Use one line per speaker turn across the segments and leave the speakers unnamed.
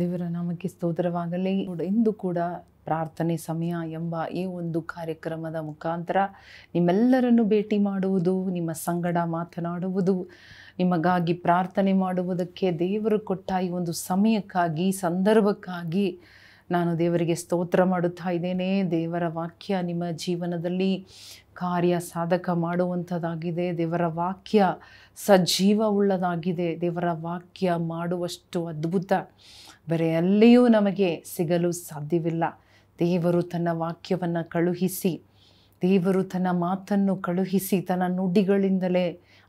ದೇವರ ನಾಮಕ್ಕೆ ಸ್ತೋತ್ರವಾಗಲಿ ಇಂದು ಕೂಡ ಪ್ರಾರ್ಥನೆ ಸಮಯ ಎಂಬ ಈ ಒಂದು ಕಾರ್ಯಕ್ರಮದ ಮುಖಾಂತರ ನಿಮ್ಮೆಲ್ಲರನ್ನು ಭೇಟಿ ಮಾಡುವುದು ನಿಮ್ಮ ಸಂಗಡ ಮಾತನಾಡುವುದು ನಿಮಗಾಗಿ ಪ್ರಾರ್ಥನೆ ಮಾಡುವುದಕ್ಕೆ ದೇವರು ಕೊಟ್ಟ ಈ ಒಂದು ಸಮಯಕ್ಕಾಗಿ ಸಂದರ್ಭಕ್ಕಾಗಿ ನಾನು ದೇವರಿಗೆ ಸ್ತೋತ್ರ ಮಾಡುತ್ತಾ ಇದ್ದೇನೆ ದೇವರ ವಾಕ್ಯ ನಿಮ್ಮ ಜೀವನದಲ್ಲಿ ಕಾರ್ಯ ಸಾಧಕ ಮಾಡುವಂಥದ್ದಾಗಿದೆ ದೇವರ ವಾಕ್ಯ ಸಜೀವ ಉಳ್ಳದಾಗಿದೆ ದೇವರ ವಾಕ್ಯ ಮಾಡುವಷ್ಟು ಅದ್ಭುತ ಬೇರೆ ಎಲ್ಲಿಯೂ ನಮಗೆ ಸಿಗಲು ಸಾಧ್ಯವಿಲ್ಲ ದೇವರು ತನ್ನ ವಾಕ್ಯವನ್ನು ಕಳುಹಿಸಿ ದೇವರು ತನ್ನ ಮಾತನ್ನು ಕಳುಹಿಸಿ ತನ್ನ ನುಡಿಗಳಿಂದಲೇ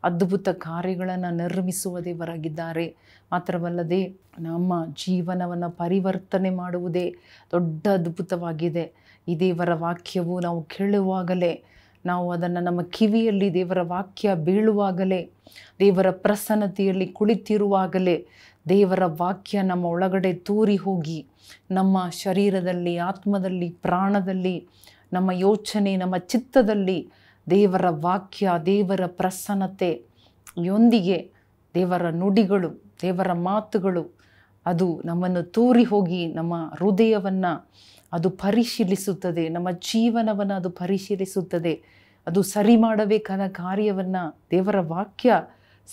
ಅದ್ಭುತ ಕಾರ್ಯಗಳನ್ನು ನಿರ್ಮಿಸುವ ದೇವರಾಗಿದ್ದಾರೆ ಮಾತ್ರವಲ್ಲದೆ ನಮ್ಮ ಜೀವನವನ್ನು ಪರಿವರ್ತನೆ ಮಾಡುವುದೇ ದೊಡ್ಡ ಅದ್ಭುತವಾಗಿದೆ ಈ ದೇವರ ವಾಕ್ಯವು ನಾವು ಕೇಳುವಾಗಲೇ ನಾವು ಅದನ್ನು ನಮ್ಮ ಕಿವಿಯಲ್ಲಿ ದೇವರ ವಾಕ್ಯ ಬೀಳುವಾಗಲೇ ದೇವರ ಪ್ರಸನ್ನತೆಯಲ್ಲಿ ಕುಳಿತಿರುವಾಗಲೇ ದೇವರ ವಾಕ್ಯ ನಮ್ಮ ಒಳಗಡೆ ತೂರಿ ಹೋಗಿ ನಮ್ಮ ಶರೀರದಲ್ಲಿ ಆತ್ಮದಲ್ಲಿ ಪ್ರಾಣದಲ್ಲಿ ನಮ್ಮ ಯೋಚನೆ ನಮ್ಮ ಚಿತ್ತದಲ್ಲಿ ದೇವರ ವಾಕ್ಯ ದೇವರ ಪ್ರಸನ್ನತೆ ಯೊಂದಿಗೆ ದೇವರ ನುಡಿಗಳು ದೇವರ ಮಾತುಗಳು ಅದು ನಮ್ಮನ್ನು ತೂರಿ ಹೋಗಿ ನಮ್ಮ ಹೃದಯವನ್ನು ಅದು ಪರಿಶೀಲಿಸುತ್ತದೆ ನಮ್ಮ ಜೀವನವನ್ನು ಅದು ಪರಿಶೀಲಿಸುತ್ತದೆ ಅದು ಸರಿ ಮಾಡಬೇಕಾದ ಕಾರ್ಯವನ್ನು ದೇವರ ವಾಕ್ಯ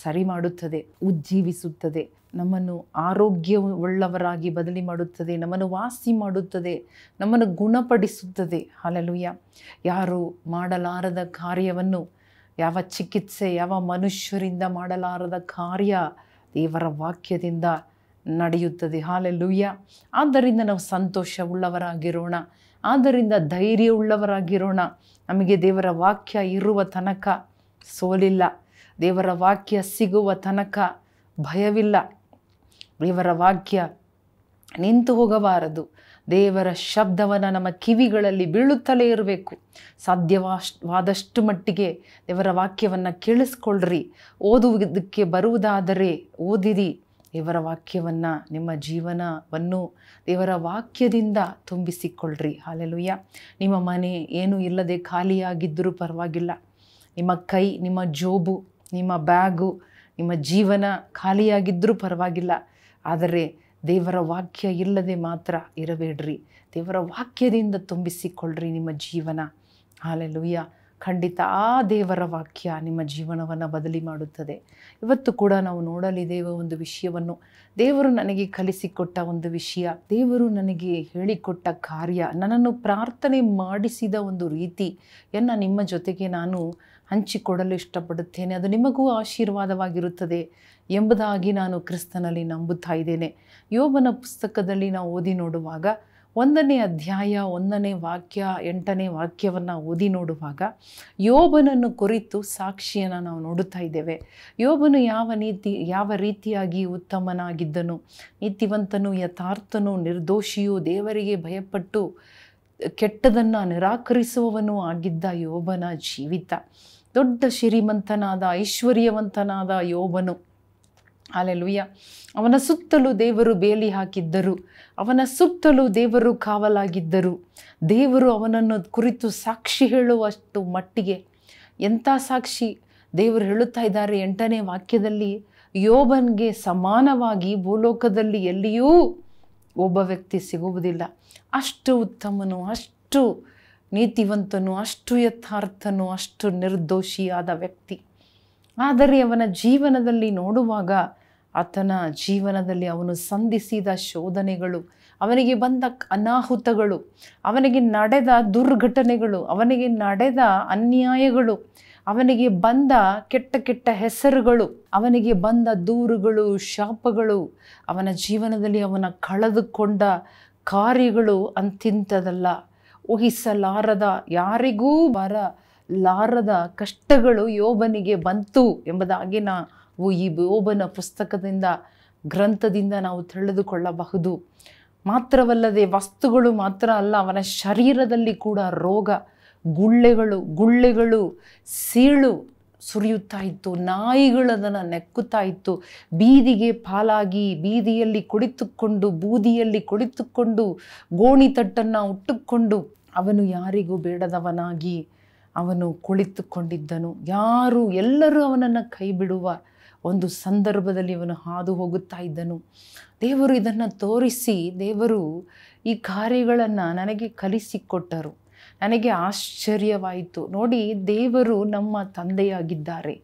ಸರಿ ಮಾಡುತ್ತದೆ ಉಜ್ಜೀವಿಸುತ್ತದೆ ನಮ್ಮನ್ನು ಆರೋಗ್ಯವುಳ್ಳವರಾಗಿ ಬದಲಿ ಮಾಡುತ್ತದೆ ನಮ್ಮನ್ನು ವಾಸಿ ಮಾಡುತ್ತದೆ ನಮ್ಮನ್ನು ಗುಣಪಡಿಸುತ್ತದೆ ಹಾಲೆಲೂಯ ಯಾರು ಮಾಡಲಾರದ ಕಾರ್ಯವನ್ನು ಯಾವ ಚಿಕಿತ್ಸೆ ಯಾವ ಮನುಷ್ಯರಿಂದ ಮಾಡಲಾರದ ಕಾರ್ಯ ದೇವರ ವಾಕ್ಯದಿಂದ ನಡೆಯುತ್ತದೆ ಹಾಲೆಲುಯ್ಯ ಆದ್ದರಿಂದ ನಾವು ಸಂತೋಷವುಳ್ಳವರಾಗಿರೋಣ ಆದ್ದರಿಂದ ಧೈರ್ಯವುಳ್ಳವರಾಗಿರೋಣ ನಮಗೆ ದೇವರ ವಾಕ್ಯ ಇರುವ ತನಕ ಸೋಲಿಲ್ಲ ದೇವರ ವಾಕ್ಯ ಸಿಗುವ ತನಕ ಭಯವಿಲ್ಲ ದೇವರ ವಾಕ್ಯ ನಿಂತು ಹೋಗಬಾರದು ದೇವರ ಶಬ್ದವನ್ನು ನಮ್ಮ ಕಿವಿಗಳಲ್ಲಿ ಬೀಳುತ್ತಲೇ ಇರಬೇಕು ಸಾಧ್ಯವಾದಷ್ಟು ಮಟ್ಟಿಗೆ ದೇವರ ವಾಕ್ಯವನ್ನು ಕೇಳಿಸ್ಕೊಳ್ಳ್ರಿ ಓದುವುದಕ್ಕೆ ಬರುವುದಾದರೆ ಓದಿರಿ ದೇವರ ವಾಕ್ಯವನ್ನು ನಿಮ್ಮ ಜೀವನವನ್ನು ದೇವರ ವಾಕ್ಯದಿಂದ ತುಂಬಿಸಿಕೊಳ್ಳ್ರಿ ಹಾಲೆಲುಯ್ಯ ನಿಮ್ಮ ಮನೆ ಏನೂ ಇಲ್ಲದೆ ಖಾಲಿಯಾಗಿದ್ದರೂ ಪರವಾಗಿಲ್ಲ ನಿಮ್ಮ ಕೈ ನಿಮ್ಮ ಜೋಬು ನಿಮ್ಮ ಬ್ಯಾಗು ನಿಮ್ಮ ಜೀವನ ಖಾಲಿಯಾಗಿದ್ದರೂ ಪರವಾಗಿಲ್ಲ ಆದರೆ ದೇವರ ವಾಕ್ಯ ಇಲ್ಲದೆ ಮಾತ್ರ ಇರಬೇಡ್ರಿ ದೇವರ ವಾಕ್ಯದಿಂದ ತುಂಬಿಸಿಕೊಳ್ಳ್ರಿ ನಿಮ್ಮ ಜೀವನ ಹಾಲೆಲುಯ್ಯ ಖಂಡಿತ ಆ ದೇವರ ವಾಕ್ಯ ನಿಮ್ಮ ಜೀವನವನ್ನು ಬದಲಿ ಮಾಡುತ್ತದೆ ಇವತ್ತು ಕೂಡ ನಾವು ನೋಡಲಿದ್ದೇವೆ ಒಂದು ವಿಷಯವನ್ನು ದೇವರು ನನಗೆ ಕಲಿಸಿಕೊಟ್ಟ ಒಂದು ವಿಷಯ ದೇವರು ನನಗೆ ಹೇಳಿಕೊಟ್ಟ ಕಾರ್ಯ ನನ್ನನ್ನು ಪ್ರಾರ್ಥನೆ ಮಾಡಿಸಿದ ಒಂದು ರೀತಿಯನ್ನು ನಿಮ್ಮ ಜೊತೆಗೆ ನಾನು ಹಂಚಿಕೊಡಲು ಇಷ್ಟಪಡುತ್ತೇನೆ ಅದು ನಿಮಗೂ ಆಶೀರ್ವಾದವಾಗಿರುತ್ತದೆ ಎಂಬುದಾಗಿ ನಾನು ಕ್ರಿಸ್ತನಲ್ಲಿ ನಂಬುತ್ತಾ ಇದ್ದೇನೆ ಯೋಬನ ಪುಸ್ತಕದಲ್ಲಿ ನಾವು ಓದಿ ನೋಡುವಾಗ ಒಂದನೇ ಅಧ್ಯಾಯ ಒಂದನೇ ವಾಕ್ಯ ಎಂಟನೇ ವಾಕ್ಯವನ್ನು ಓದಿ ನೋಡುವಾಗ ಯೋಬನನ್ನು ಕುರಿತು ಸಾಕ್ಷಿಯನ್ನು ನಾವು ನೋಡುತ್ತಾ ಇದ್ದೇವೆ ಯೋಬನು ಯಾವ ನೀತಿ ಯಾವ ರೀತಿಯಾಗಿ ಉತ್ತಮನಾಗಿದ್ದನು ನೀತಿವಂತನು ಯಥಾರ್ಥನು ನಿರ್ದೋಷಿಯು ದೇವರಿಗೆ ಭಯಪಟ್ಟು ಕೆಟ್ಟದನ್ನು ನಿರಾಕರಿಸುವವನು ಆಗಿದ್ದ ಯೋಬನ ಜೀವಿತ ದೊಡ್ಡ ಶ್ರೀಮಂತನಾದ ಐಶ್ವರ್ಯವಂತನಾದ ಯೋಬನು ಅಲೆಲುಯ್ಯ ಅವನ ಸುತ್ತಲೂ ದೇವರು ಬೇಲಿ ಹಾಕಿದ್ದರು ಅವನ ಸುತ್ತಲೂ ದೇವರು ಕಾವಲಾಗಿದ್ದರು ದೇವರು ಅವನನ್ನು ಕುರಿತು ಸಾಕ್ಷಿ ಹೇಳುವಷ್ಟು ಮಟ್ಟಿಗೆ ಎಂಥ ಸಾಕ್ಷಿ ದೇವರು ಹೇಳುತ್ತಾ ಇದ್ದಾರೆ ಎಂಟನೇ ವಾಕ್ಯದಲ್ಲಿ ಯೋಬನ್ಗೆ ಸಮಾನವಾಗಿ ಭೂಲೋಕದಲ್ಲಿ ಎಲ್ಲಿಯೂ ಒಬ್ಬ ವ್ಯಕ್ತಿ ಸಿಗುವುದಿಲ್ಲ ಅಷ್ಟು ಉತ್ತಮನು ಅಷ್ಟು ನೀತಿವಂತನು ಅಷ್ಟು ಯಥಾರ್ಥನು ಅಷ್ಟು ನಿರ್ದೋಷಿಯಾದ ವ್ಯಕ್ತಿ ಆದರೆ ಅವನ ಜೀವನದಲ್ಲಿ ನೋಡುವಾಗ ಆತನ ಜೀವನದಲ್ಲಿ ಅವನು ಸಂಧಿಸಿದ ಶೋಧನೆಗಳು ಅವನಿಗೆ ಬಂದ ಅನಾಹುತಗಳು ಅವನಿಗೆ ನಡೆದ ದುರ್ಘಟನೆಗಳು ಅವನಿಗೆ ನಡೆದ ಅನ್ಯಾಯಗಳು ಅವನಿಗೆ ಬಂದ ಕೆಟ್ಟ ಕೆಟ್ಟ ಹೆಸರುಗಳು ಅವನಿಗೆ ಬಂದ ದೂರುಗಳು ಶಾಪಗಳು ಅವನ ಜೀವನದಲ್ಲಿ ಅವನ ಕಳೆದುಕೊಂಡ ಕಾರ್ಯಗಳು ಅಂತಿಂತದಲ್ಲ ಊಹಿಸಲಾರದ ಯಾರಿಗೂ ಬರ ಲಾರದ ಕಷ್ಟಗಳು ಯೋಬನಿಗೆ ಬಂತು ಎಂಬುದಾಗಿ ನಾವು ಈ ಯೋಬನ ಪುಸ್ತಕದಿಂದ ಗ್ರಂಥದಿಂದ ನಾವು ತಿಳಿದುಕೊಳ್ಳಬಹುದು ಮಾತ್ರವಲ್ಲದೆ ವಸ್ತುಗಳು ಮಾತ್ರ ಅಲ್ಲ ಅವನ ಶರೀರದಲ್ಲಿ ಕೂಡ ರೋಗ ಗುಳ್ಳೆಗಳು ಗುಳ್ಳೆಗಳು ಸೀಳು ಸುರಿಯುತ್ತಾ ಇತ್ತು ನಾಯಿಗಳದನ್ನು ನೆಕ್ಕುತ್ತಾ ಇತ್ತು ಬೀದಿಗೆ ಪಾಲಾಗಿ ಬೀದಿಯಲ್ಲಿ ಕುಳಿತುಕೊಂಡು ಬೂದಿಯಲ್ಲಿ ಕುಳಿತುಕೊಂಡು ಗೋಣಿತಟ್ಟನ್ನು ಹುಟ್ಟುಕೊಂಡು ಅವನು ಯಾರಿಗೂ ಬೇಡದವನಾಗಿ ಅವನು ಕುಳಿತುಕೊಂಡಿದ್ದನು ಯಾರು ಎಲ್ಲರೂ ಅವನನ್ನು ಕೈ ಬಿಡುವ ಒಂದು ಸಂದರ್ಭದಲ್ಲಿ ಇವನು ಹಾದು ಹೋಗುತ್ತಾ ಇದ್ದನು ದೇವರು ಇದನ್ನು ತೋರಿಸಿ ದೇವರು ಈ ಕಾರ್ಯಗಳನ್ನು ನನಗೆ ಕಲಿಸಿಕೊಟ್ಟರು ನನಗೆ ಆಶ್ಚರ್ಯವಾಯಿತು ನೋಡಿ ದೇವರು ನಮ್ಮ ತಂದೆಯಾಗಿದ್ದಾರೆ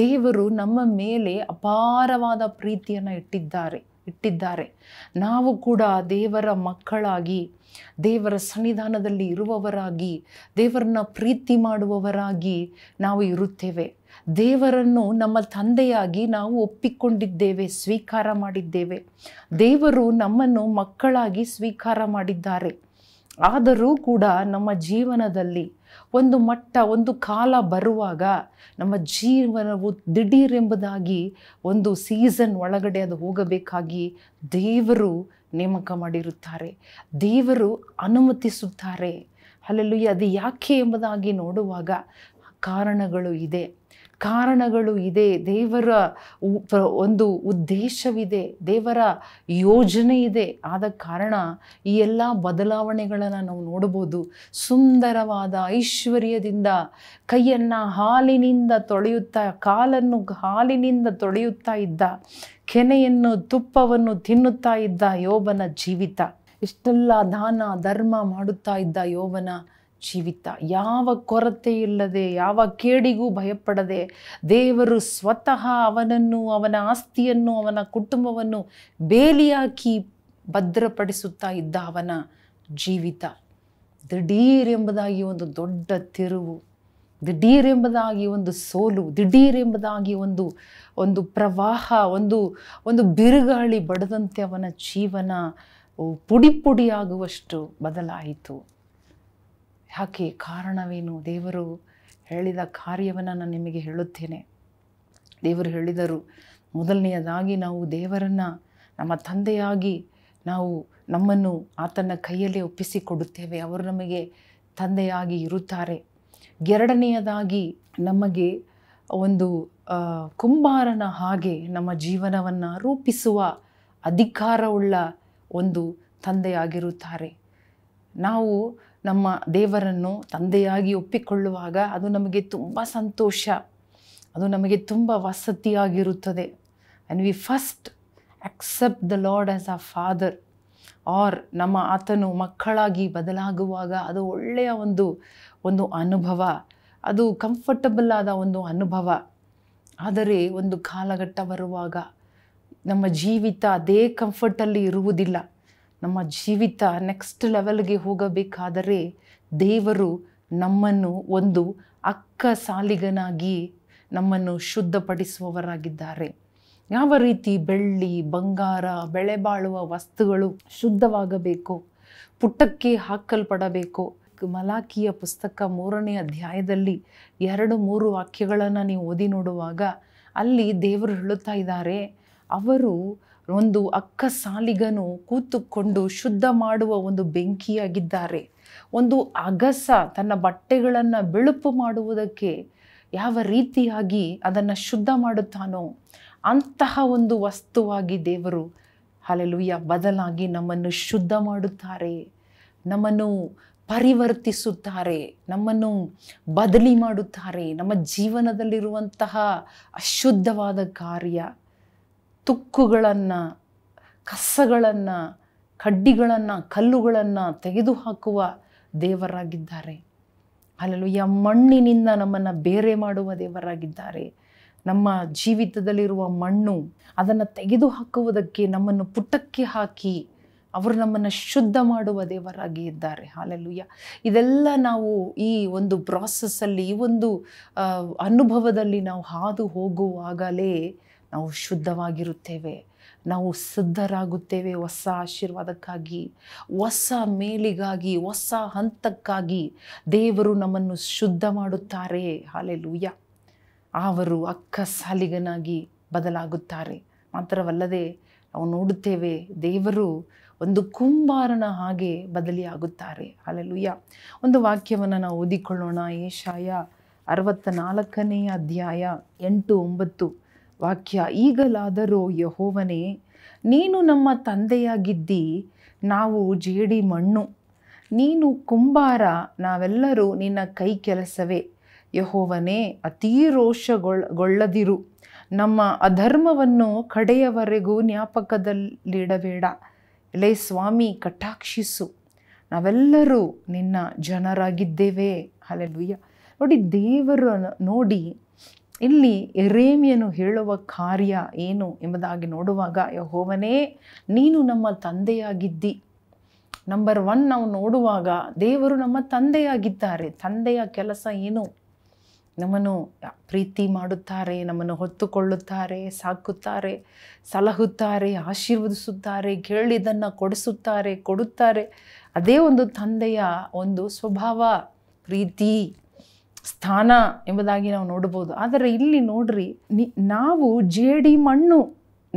ದೇವರು ನಮ್ಮ ಮೇಲೆ ಅಪಾರವಾದ ಪ್ರೀತಿಯನ್ನು ಇಟ್ಟಿದ್ದಾರೆ ಇಟ್ಟಿದ್ದಾರೆ ನಾವು ಕೂಡ ದೇವರ ಮಕ್ಕಳಾಗಿ ದೇವರ ಸನ್ನಿಧಾನದಲ್ಲಿ ಇರುವವರಾಗಿ ದೇವರನ್ನ ಪ್ರೀತಿ ಮಾಡುವವರಾಗಿ ನಾವು ಇರುತ್ತೇವೆ ದೇವರನ್ನು ನಮ್ಮ ತಂದೆಯಾಗಿ ನಾವು ಒಪ್ಪಿಕೊಂಡಿದ್ದೇವೆ ಸ್ವೀಕಾರ ಮಾಡಿದ್ದೇವೆ ದೇವರು ನಮ್ಮನ್ನು ಮಕ್ಕಳಾಗಿ ಸ್ವೀಕಾರ ಮಾಡಿದ್ದಾರೆ ಆದರೂ ಕೂಡ ನಮ್ಮ ಜೀವನದಲ್ಲಿ ಒಂದು ಮಟ್ಟ ಒಂದು ಕಾಲ ಬರುವಾಗ ನಮ್ಮ ಜೀವನವು ದಿಢೀರೆಂಬುದಾಗಿ ಒಂದು ಸೀಸನ್ ಒಳಗಡೆ ಅದು ಹೋಗಬೇಕಾಗಿ ದೇವರು ನೇಮಕ ಮಾಡಿರುತ್ತಾರೆ ದೇವರು ಅನುಮತಿಸುತ್ತಾರೆ ಅಲ್ಲೆಲ್ಲೂ ಅದು ಯಾಕೆ ಎಂಬುದಾಗಿ ನೋಡುವಾಗ ಕಾರಣಗಳು ಇದೆ ಕಾರಣಗಳು ಇದೆ ದೇವರ ಒಂದು ಉದ್ದೇಶವಿದೆ ದೇವರ ಯೋಜನೆ ಇದೆ ಆದ ಕಾರಣ ಈ ಎಲ್ಲ ಬದಲಾವಣೆಗಳನ್ನು ನಾವು ನೋಡಬಹುದು ಸುಂದರವಾದ ಐಶ್ವರ್ಯದಿಂದ ಕೈಯನ್ನು ಹಾಲಿನಿಂದ ತೊಳೆಯುತ್ತಾ ಕಾಲನ್ನು ಹಾಲಿನಿಂದ ತೊಳೆಯುತ್ತಾ ಇದ್ದ ಕೆನೆಯನ್ನು ತುಪ್ಪವನ್ನು ತಿನ್ನುತ್ತಾ ಇದ್ದ ಯೋಬನ ಜೀವಿತ ಇಷ್ಟೆಲ್ಲ ದಾನ ಧರ್ಮ ಮಾಡುತ್ತಾ ಇದ್ದ ಯೋವನ ಜೀವಿತ ಯಾವ ಕೊರತೆ ಇಲ್ಲದೆ ಯಾವ ಕೇಡಿಗೂ ಭಯಪಡದೆ ದೇವರು ಸ್ವತಃ ಅವನನ್ನು ಅವನ ಆಸ್ತಿಯನ್ನು ಅವನ ಕುಟುಂಬವನ್ನು ಬೇಲಿಯಾಕಿ ಭದ್ರಪಡಿಸುತ್ತಾ ಇದ್ದ ಅವನ ಜೀವಿತ ಎಂಬುದಾಗಿ ಒಂದು ದೊಡ್ಡ ತಿರುವು ದಿಢೀರೆಂಬುದಾಗಿ ಒಂದು ಸೋಲು ದಿಢೀರೆಂಬುದಾಗಿ ಒಂದು ಒಂದು ಪ್ರವಾಹ ಒಂದು ಒಂದು ಬಿರುಗಾಳಿ ಬಡದಂತೆ ಅವನ ಜೀವನ ಪುಡಿ ಪುಡಿಯಾಗುವಷ್ಟು ಬದಲಾಯಿತು ಯಾಕೆ ಕಾರಣವೇನು ದೇವರು ಹೇಳಿದ ಕಾರ್ಯವನ್ನು ನಾನು ನಿಮಗೆ ಹೇಳುತ್ತೇನೆ ದೇವರು ಹೇಳಿದರು ಮೊದಲನೆಯದಾಗಿ ನಾವು ದೇವರನ್ನು ನಮ್ಮ ತಂದೆಯಾಗಿ ನಾವು ನಮ್ಮನ್ನು ಆತನ ಕೈಯಲ್ಲಿ ಒಪ್ಪಿಸಿಕೊಡುತ್ತೇವೆ ಅವರು ನಮಗೆ ತಂದೆಯಾಗಿ ಇರುತ್ತಾರೆ ಎರಡನೆಯದಾಗಿ ನಮಗೆ ಒಂದು ಕುಂಬಾರನ ಹಾಗೆ ನಮ್ಮ ಜೀವನವನ್ನು ರೂಪಿಸುವ ಅಧಿಕಾರವುಳ್ಳ ಒಂದು ತಂದೆಯಾಗಿರುತ್ತಾರೆ ನಾವು ನಮ್ಮ ದೇವರನ್ನು ತಂದೆಯಾಗಿ ಒಪ್ಪಿಕೊಳ್ಳುವಾಗ ಅದು ನಮಗೆ ತುಂಬ ಸಂತೋಷ ಅದು ನಮಗೆ ತುಂಬ ವಸತಿಯಾಗಿರುತ್ತದೆ and we first accept the Lord as a father or ನಮ್ಮ ಆತನು ಮಕ್ಕಳಾಗಿ ಬದಲಾಗುವಾಗ ಅದು ಒಳ್ಳೆಯ ಒಂದು ಒಂದು ಅನುಭವ ಅದು ಕಂಫರ್ಟಬಲ್ ಆದ ಒಂದು ಅನುಭವ ಆದರೆ ಒಂದು ಕಾಲಘಟ್ಟ ಬರುವಾಗ ನಮ್ಮ ಜೀವಿತ ಅದೇ ಕಂಫರ್ಟಲ್ಲಿ ಇರುವುದಿಲ್ಲ ನಮ್ಮ ಜೀವಿತ ನೆಕ್ಸ್ಟ್ ಲೆವೆಲ್ಗೆ ಹೋಗಬೇಕಾದರೆ ದೇವರು ನಮ್ಮನ್ನು ಒಂದು ಅಕ್ಕ ಸಾಲಿಗನಾಗಿ ನಮ್ಮನ್ನು ಶುದ್ಧಪಡಿಸುವವರಾಗಿದ್ದಾರೆ ಯಾವ ರೀತಿ ಬೆಳ್ಳಿ ಬಂಗಾರ ಬೆಳೆ ಬಾಳುವ ವಸ್ತುಗಳು ಶುದ್ಧವಾಗಬೇಕು ಪುಟಕ್ಕೆ ಹಾಕಲ್ಪಡಬೇಕು ಮಲಾಖಿಯ ಪುಸ್ತಕ ಮೂರನೇ ಅಧ್ಯಾಯದಲ್ಲಿ ಎರಡು ಮೂರು ವಾಕ್ಯಗಳನ್ನು ನೀವು ಓದಿ ನೋಡುವಾಗ ಅಲ್ಲಿ ದೇವರು ಹೇಳುತ್ತಾ ಇದ್ದಾರೆ ಅವರು ಒಂದು ಅಕ್ಕ ಸಾಲಿಗನು ಕೂತುಕೊಂಡು ಶುದ್ಧ ಮಾಡುವ ಒಂದು ಬೆಂಕಿಯಾಗಿದ್ದಾರೆ ಒಂದು ಅಗಸ ತನ್ನ ಬಟ್ಟೆಗಳನ್ನು ಬಿಳುಪು ಮಾಡುವುದಕ್ಕೆ ಯಾವ ರೀತಿಯಾಗಿ ಅದನ್ನು ಶುದ್ಧ ಮಾಡುತ್ತಾನೋ ಅಂತಹ ಒಂದು ವಸ್ತುವಾಗಿ ದೇವರು ಅಲೆಲುಯ್ಯ ಬದಲಾಗಿ ನಮ್ಮನ್ನು ಶುದ್ಧ ಮಾಡುತ್ತಾರೆ ನಮ್ಮನ್ನು ಪರಿವರ್ತಿಸುತ್ತಾರೆ ನಮ್ಮನ್ನು ಬದಲಿ ಮಾಡುತ್ತಾರೆ ನಮ್ಮ ಜೀವನದಲ್ಲಿರುವಂತಹ ಅಶುದ್ಧವಾದ ಕಾರ್ಯ ತುಕ್ಕುಗಳನ್ನು ಕಸಗಳನ್ನು ಕಡ್ಡಿಗಳನ್ನು ಕಲ್ಲುಗಳನ್ನು ತೆಗೆದುಹಾಕುವ ದೇವರಾಗಿದ್ದಾರೆ ಯ ಮಣ್ಣಿನಿಂದ ನಮ್ಮನ್ನು ಬೇರೆ ಮಾಡುವ ದೇವರಾಗಿದ್ದಾರೆ ನಮ್ಮ ಜೀವಿತದಲ್ಲಿರುವ ಮಣ್ಣು ಅದನ್ನು ತೆಗೆದುಹಾಕುವುದಕ್ಕೆ ನಮ್ಮನ್ನು ಪುಟಕ್ಕೆ ಹಾಕಿ ಅವರು ನಮ್ಮನ್ನು ಶುದ್ಧ ಮಾಡುವ ದೇವರಾಗಿ ಇದ್ದಾರೆ ಹಾಲಲ್ಲುಯ್ಯ ಇದೆಲ್ಲ ನಾವು ಈ ಒಂದು ಪ್ರಾಸೆಸ್ಸಲ್ಲಿ ಈ ಒಂದು ಅನುಭವದಲ್ಲಿ ನಾವು ಹಾದು ಹೋಗುವಾಗಲೇ ನಾವು ಶುದ್ಧವಾಗಿರುತ್ತೇವೆ ನಾವು ಸಿದ್ಧರಾಗುತ್ತೇವೆ ಹೊಸ ಆಶೀರ್ವಾದಕ್ಕಾಗಿ ಹೊಸ ಮೇಲಿಗಾಗಿ ಹೊಸ ಹಂತಕ್ಕಾಗಿ ದೇವರು ನಮ್ಮನ್ನು ಶುದ್ಧ ಮಾಡುತ್ತಾರೆ ಹಾಲೆಲುಯ್ಯ ಅವರು ಅಕ್ಕ ಸಾಲಿಗನಾಗಿ ಬದಲಾಗುತ್ತಾರೆ ಮಾತ್ರವಲ್ಲದೆ ನಾವು ನೋಡುತ್ತೇವೆ ದೇವರು ಒಂದು ಕುಂಬಾರನ ಹಾಗೆ ಬದಲಿಯಾಗುತ್ತಾರೆ ಹಾಲೆಲೂಯ್ಯ ಒಂದು ವಾಕ್ಯವನ್ನು ನಾವು ಓದಿಕೊಳ್ಳೋಣ ಏಷಾಯ ಅರವತ್ತ ನಾಲ್ಕನೆಯ ಅಧ್ಯಾಯ ಎಂಟು ಒಂಬತ್ತು ವಾಕ್ಯ ಈಗಲಾದರೂ ಯಹೋವನೇ ನೀನು ನಮ್ಮ ತಂದೆಯಾಗಿದ್ದಿ ನಾವು ಜೇಡಿ ಮಣ್ಣು ನೀನು ಕುಂಬಾರ ನಾವೆಲ್ಲರೂ ನಿನ್ನ ಕೈ ಕೆಲಸವೇ ಯಹೋವನೇ ಅತೀ ರೋಷಗೊಳ್ಳದಿರು ನಮ್ಮ ಅಧರ್ಮವನ್ನು ಕಡೆಯವರೆಗೂ ಜ್ಞಾಪಕದಲ್ಲಿಡಬೇಡ ಎಲೆ ಸ್ವಾಮಿ ಕಟಾಕ್ಷಿಸು ನಾವೆಲ್ಲರೂ ನಿನ್ನ ಜನರಾಗಿದ್ದೇವೆ ಅಲ್ಲೆಲುಯ್ಯ ನೋಡಿ ದೇವರು ನೋಡಿ ಇಲ್ಲಿ ಎರೇಮಿಯನು ಹೇಳುವ ಕಾರ್ಯ ಏನು ಎಂಬುದಾಗಿ ನೋಡುವಾಗ ಯಹೋವನೇ ನೀನು ನಮ್ಮ ತಂದೆಯಾಗಿದ್ದಿ ನಂಬರ್ ಒನ್ ನಾವು ನೋಡುವಾಗ ದೇವರು ನಮ್ಮ ತಂದೆಯಾಗಿದ್ದಾರೆ ತಂದೆಯ ಕೆಲಸ ಏನು ನಮ್ಮನ್ನು ಪ್ರೀತಿ ಮಾಡುತ್ತಾರೆ ನಮ್ಮನ್ನು ಹೊತ್ತುಕೊಳ್ಳುತ್ತಾರೆ ಸಾಕುತ್ತಾರೆ ಸಲಹುತ್ತಾರೆ ಆಶೀರ್ವದಿಸುತ್ತಾರೆ ಕೇಳಿದ್ದನ್ನು ಕೊಡಿಸುತ್ತಾರೆ ಕೊಡುತ್ತಾರೆ ಅದೇ ಒಂದು ತಂದೆಯ ಒಂದು ಸ್ವಭಾವ ಪ್ರೀತಿ ಸ್ಥಾನ ಎಂಬುದಾಗಿ ನಾವು ನೋಡ್ಬೋದು ಆದರೆ ಇಲ್ಲಿ ನೋಡ್ರಿ ನಾವು ಜೇಡಿ ಮಣ್ಣು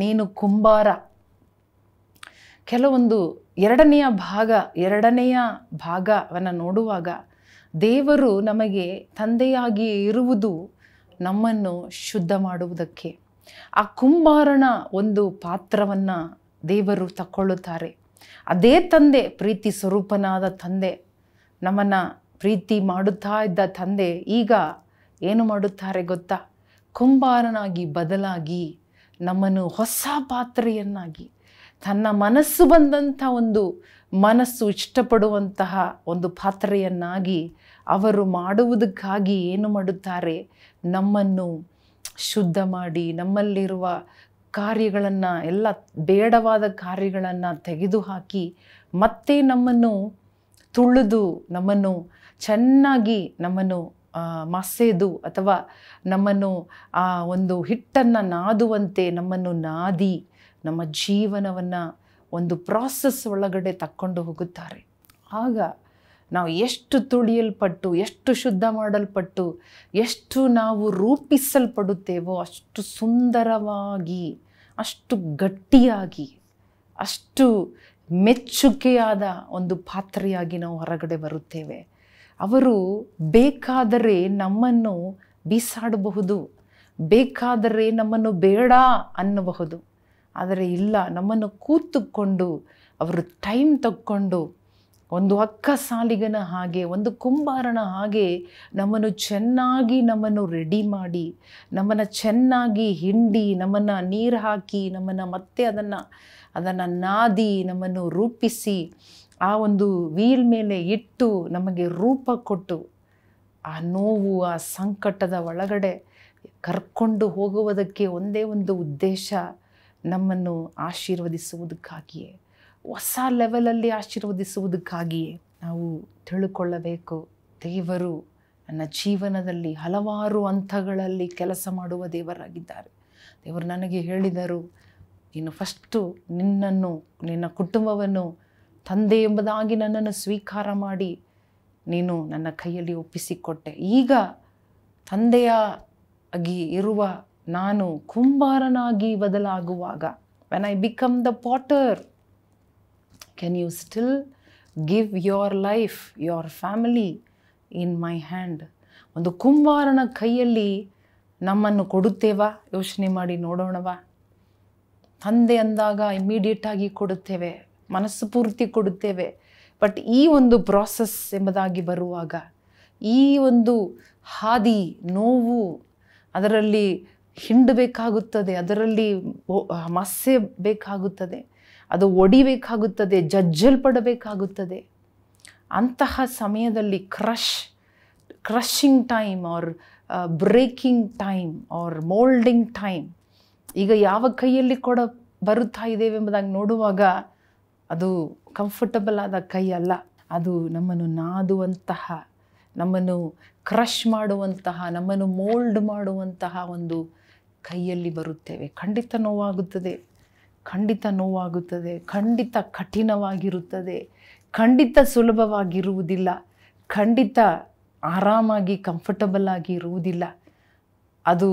ನೀನು ಕುಂಬಾರ ಕೆಲವೊಂದು ಎರಡನೆಯ ಭಾಗ ಎರಡನೆಯ ಭಾಗವನ್ನು ನೋಡುವಾಗ ದೇವರು ನಮಗೆ ತಂದೆಯಾಗಿ ಇರುವುದು ನಮ್ಮನ್ನು ಶುದ್ಧ ಮಾಡುವುದಕ್ಕೆ ಆ ಕುಂಬಾರನ ಒಂದು ಪಾತ್ರವನ್ನು ದೇವರು ತಕ್ಕೊಳ್ಳುತ್ತಾರೆ ಅದೇ ತಂದೆ ಪ್ರೀತಿ ಸ್ವರೂಪನಾದ ತಂದೆ ನಮ್ಮನ್ನು ಪ್ರೀತಿ ಮಾಡುತ್ತಾ ಇದ್ದ ತಂದೆ ಈಗ ಏನು ಮಾಡುತ್ತಾರೆ ಗೊತ್ತಾ ಕುಂಬಾರನಾಗಿ ಬದಲಾಗಿ ನಮ್ಮನ್ನು ಹೊಸ ಪಾತ್ರೆಯನ್ನಾಗಿ ತನ್ನ ಮನಸ್ಸು ಬಂದಂಥ ಒಂದು ಮನಸ್ಸು ಇಷ್ಟಪಡುವಂತಹ ಒಂದು ಪಾತ್ರೆಯನ್ನಾಗಿ ಅವರು ಮಾಡುವುದಕ್ಕಾಗಿ ಏನು ಮಾಡುತ್ತಾರೆ ನಮ್ಮನ್ನು ಶುದ್ಧ ಮಾಡಿ ನಮ್ಮಲ್ಲಿರುವ ಕಾರ್ಯಗಳನ್ನು ಎಲ್ಲ ಬೇಡವಾದ ಕಾರ್ಯಗಳನ್ನು ತೆಗೆದುಹಾಕಿ ಮತ್ತೆ ನಮ್ಮನ್ನು ತುಳಿದು ನಮ್ಮನ್ನು ಚೆನ್ನಾಗಿ ನಮ್ಮನ್ನು ಮಸೆದು ಅಥವಾ ನಮ್ಮನ್ನು ಆ ಒಂದು ಹಿಟ್ಟನ್ನು ನಾದುವಂತೆ ನಮ್ಮನ್ನು ನಾದಿ ನಮ್ಮ ಜೀವನವನ್ನು ಒಂದು ಪ್ರಾಸೆಸ್ ಒಳಗಡೆ ತಕ್ಕೊಂಡು ಹೋಗುತ್ತಾರೆ ಆಗ ನಾವು ಎಷ್ಟು ತುಳಿಯಲ್ಪಟ್ಟು ಎಷ್ಟು ಶುದ್ಧ ಮಾಡಲ್ಪಟ್ಟು ಎಷ್ಟು ನಾವು ರೂಪಿಸಲ್ಪಡುತ್ತೇವೋ ಅಷ್ಟು ಸುಂದರವಾಗಿ ಅಷ್ಟು ಗಟ್ಟಿಯಾಗಿ ಅಷ್ಟು ಮೆಚ್ಚುಗೆಯಾದ ಒಂದು ಪಾತ್ರೆಯಾಗಿ ನಾವು ಹೊರಗಡೆ ಬರುತ್ತೇವೆ ಅವರು ಬೇಕಾದರೆ ನಮ್ಮನ್ನು ಬೀಸಾಡಬಹುದು ಬೇಕಾದರೆ ನಮ್ಮನ್ನು ಬೇಡ ಅನ್ನಬಹುದು ಆದರೆ ಇಲ್ಲ ನಮ್ಮನ್ನು ಕೂತುಕೊಂಡು ಅವರು ಟೈಮ್ ತಕ್ಕೊಂಡು ಒಂದು ಅಕ್ಕ ಸಾಲಿಗನ ಹಾಗೆ ಒಂದು ಕುಂಬಾರನ ಹಾಗೆ ನಮ್ಮನ್ನು ಚೆನ್ನಾಗಿ ನಮ್ಮನ್ನು ರೆಡಿ ಮಾಡಿ ನಮ್ಮನ್ನು ಚೆನ್ನಾಗಿ ಹಿಂಡಿ ನಮ್ಮನ್ನು ನೀರು ಹಾಕಿ ನಮ್ಮನ್ನು ಮತ್ತೆ ಅದನ್ನು ಅದನ್ನು ನಾದಿ ನಮ್ಮನ್ನು ರೂಪಿಸಿ ಆ ಒಂದು ವೀಲ್ ಮೇಲೆ ಇಟ್ಟು ನಮಗೆ ರೂಪ ಕೊಟ್ಟು ಆ ನೋವು ಆ ಸಂಕಟದ ಒಳಗಡೆ ಕರ್ಕೊಂಡು ಹೋಗುವುದಕ್ಕೆ ಒಂದೇ ಒಂದು ಉದ್ದೇಶ ನಮ್ಮನ್ನು ಆಶೀರ್ವದಿಸುವುದಕ್ಕಾಗಿಯೇ ಹೊಸ ಲೆವೆಲಲ್ಲಿ ಆಶೀರ್ವದಿಸುವುದಕ್ಕಾಗಿಯೇ ನಾವು ತಿಳ್ಕೊಳ್ಳಬೇಕು ದೇವರು ನನ್ನ ಜೀವನದಲ್ಲಿ ಹಲವಾರು ಹಂತಗಳಲ್ಲಿ ಕೆಲಸ ಮಾಡುವ ದೇವರಾಗಿದ್ದಾರೆ ದೇವರು ನನಗೆ ಹೇಳಿದರು ನೀನು ಫಸ್ಟು ನಿನ್ನನ್ನು ನಿನ್ನ ಕುಟುಂಬವನ್ನು ತಂದೆ ಎಂಬುದಾಗಿ ನನ್ನನ್ನು ಸ್ವೀಕಾರ ಮಾಡಿ ನೀನು ನನ್ನ ಕೈಯಲ್ಲಿ ಒಪ್ಪಿಸಿಕೊಟ್ಟೆ ಈಗ ತಂದೆಯ ಆಗಿ ಇರುವ ನಾನು ಕುಂಬಾರನಾಗಿ ಬದಲಾಗುವಾಗ when I become the potter can you still give your life your family in my hand ಒಂದು ಕುಂಬಾರನ ಕೈಯಲ್ಲಿ ನಮ್ಮನ್ನು ಕೊಡುತ್ತೇವಾ ಯೋಚನೆ ಮಾಡಿ ನೋಡೋಣವಾ ತಂದೆ ಅಂದಾಗ ಇಮ್ಮಿಡಿಯೇಟಾಗಿ ಕೊಡುತ್ತೇವೆ ಮನಸ್ಸು ಪೂರ್ತಿ ಕೊಡುತ್ತೇವೆ ಬಟ್ ಈ ಒಂದು ಪ್ರಾಸೆಸ್ ಎಂಬುದಾಗಿ ಬರುವಾಗ ಈ ಒಂದು ಹಾದಿ ನೋವು ಅದರಲ್ಲಿ ಹಿಂಡಬೇಕಾಗುತ್ತದೆ ಅದರಲ್ಲಿ ಮಸ್ಸೆ ಬೇಕಾಗುತ್ತದೆ ಅದು ಒಡಿಬೇಕಾಗುತ್ತದೆ ಜಜ್ಜಲ್ಪಡಬೇಕಾಗುತ್ತದೆ ಅಂತಹ ಸಮಯದಲ್ಲಿ crush crushing time or breaking time or moulding time ಈಗ ಯಾವ ಕೈಯಲ್ಲಿ ಕೊಡ ಬರುತ್ತಾ ಇದ್ದೇವೆ ಎಂಬುದಾಗಿ ನೋಡುವಾಗ ಅದು ಕಂಫರ್ಟಬಲ್ ಆದ ಕೈ ಅಲ್ಲ ಅದು ನಮ್ಮನ್ನು ನಾದುವಂತಹ ನಮ್ಮನ್ನು ಕ್ರಷ್ ಮಾಡುವಂತಹ ನಮ್ಮನ್ನು ಮೋಲ್ಡ್ ಮಾಡುವಂತಹ ಒಂದು ಕೈಯಲ್ಲಿ ಬರುತ್ತೇವೆ ಖಂಡಿತ ನೋವಾಗುತ್ತದೆ ಖಂಡಿತ ನೋವಾಗುತ್ತದೆ ಖಂಡಿತ ಕಠಿಣವಾಗಿರುತ್ತದೆ ಖಂಡಿತ ಸುಲಭವಾಗಿರುವುದಿಲ್ಲ ಖಂಡಿತ ಆರಾಮಾಗಿ ಕಂಫರ್ಟಬಲ್ ಆಗಿ ಇರುವುದಿಲ್ಲ ಅದು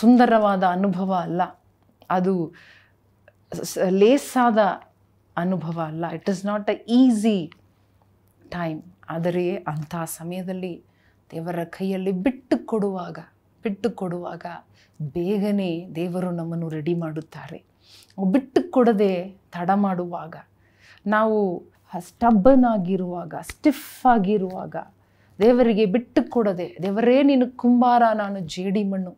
ಸುಂದರವಾದ ಅನುಭವ ಅಲ್ಲ ಅದು ಲೇಸಾದ ಅನುಭವ ಅಲ್ಲ it is not a easy time ಆದರೆ ಅಂಥ ಸಮಯದಲ್ಲಿ ದೇವರ ಕೈಯಲ್ಲಿ ಬಿಟ್ಟು ಕೊಡುವಾಗ ಬಿಟ್ಟು ಕೊಡುವಾಗ ಬೇಗನೆ ದೇವರು ನಮ್ಮನ್ನು ರೆಡಿ ಮಾಡುತ್ತಾರೆ ಬಿಟ್ಟು ಕೊಡದೆ ತಡ ಮಾಡುವಾಗ ನಾವು ಸ್ಟಬ್ಬನ್ ಆಗಿರುವಾಗ ಸ್ಟಿಫ್ ಆಗಿರುವಾಗ ದೇವರಿಗೆ ಬಿಟ್ಟು ಕೊಡದೆ ದೇವರೇ ನೀನು ಕುಂಬಾರ ನಾನು ಜೇಡಿ ಮಣ್ಣು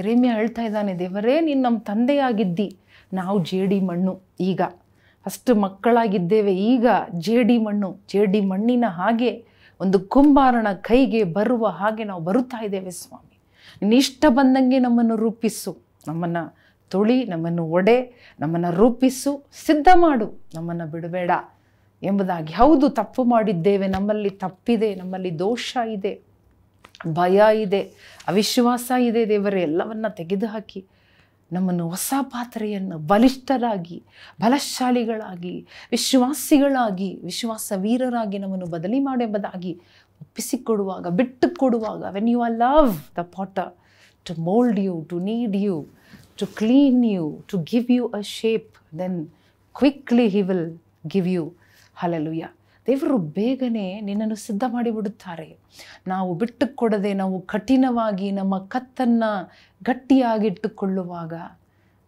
ಎರೆಮೆ ಹೇಳ್ತಾ ಇದ್ದಾನೆ ದೇವರೇ ನೀನು ನಮ್ಮ ತಂದೆಯಾಗಿದ್ದಿ ನಾವು ಜೇಡಿ ಮಣ್ಣು ಈಗ ಅಷ್ಟು ಮಕ್ಕಳಾಗಿದ್ದೇವೆ ಈಗ ಜೇಡಿ ಮಣ್ಣು ಜೇಡಿ ಮಣ್ಣಿನ ಹಾಗೆ ಒಂದು ಕುಂಬಾರನ ಕೈಗೆ ಬರುವ ಹಾಗೆ ನಾವು ಬರುತ್ತಾ ಇದ್ದೇವೆ ಸ್ವಾಮಿ ನಿಷ್ಟ ಬಂದಂಗೆ ನಮ್ಮನ್ನು ರೂಪಿಸು ನಮ್ಮನ್ನು ತುಳಿ ನಮ್ಮನ್ನು ಒಡೆ ನಮ್ಮನ್ನು ರೂಪಿಸು ಸಿದ್ಧ ಮಾಡು ನಮ್ಮನ್ನು ಬಿಡಬೇಡ ಎಂಬುದಾಗಿ ಹೌದು ತಪ್ಪು ಮಾಡಿದ್ದೇವೆ ನಮ್ಮಲ್ಲಿ ತಪ್ಪಿದೆ ನಮ್ಮಲ್ಲಿ ದೋಷ ಇದೆ ಭಯ ಇದೆ ಅವಿಶ್ವಾಸ ಇದೆ ದೇವರೇ ಎಲ್ಲವನ್ನು ತೆಗೆದುಹಾಕಿ ನಮ್ಮನ್ನು ಹೊಸ ಪಾತ್ರೆಯನ್ನು ಬಲಿಷ್ಠರಾಗಿ ಬಲಶಾಲಿಗಳಾಗಿ ವಿಶ್ವಾಸಿಗಳಾಗಿ ವಿಶ್ವಾಸ ವೀರರಾಗಿ ನಮ್ಮನ್ನು ಬದಲಿ ಮಾಡೆಂಬುದಾಗಿ ಒಪ್ಪಿಸಿಕೊಡುವಾಗ ಬಿಟ್ಟು ಕೊಡುವಾಗ when you are love the potter to mould you to knead you to clean you to give you a shape then quickly he will give you hallelujah ದೇವರು ಬೇಗನೆ ನಿನ್ನನ್ನು ಸಿದ್ಧ ಮಾಡಿಬಿಡುತ್ತಾರೆ ನಾವು ಬಿಟ್ಟು ಕೊಡದೆ ನಾವು ಕಠಿಣವಾಗಿ ನಮ್ಮ ಕತ್ತನ್ನು ಗಟ್ಟಿಯಾಗಿಟ್ಟುಕೊಳ್ಳುವಾಗ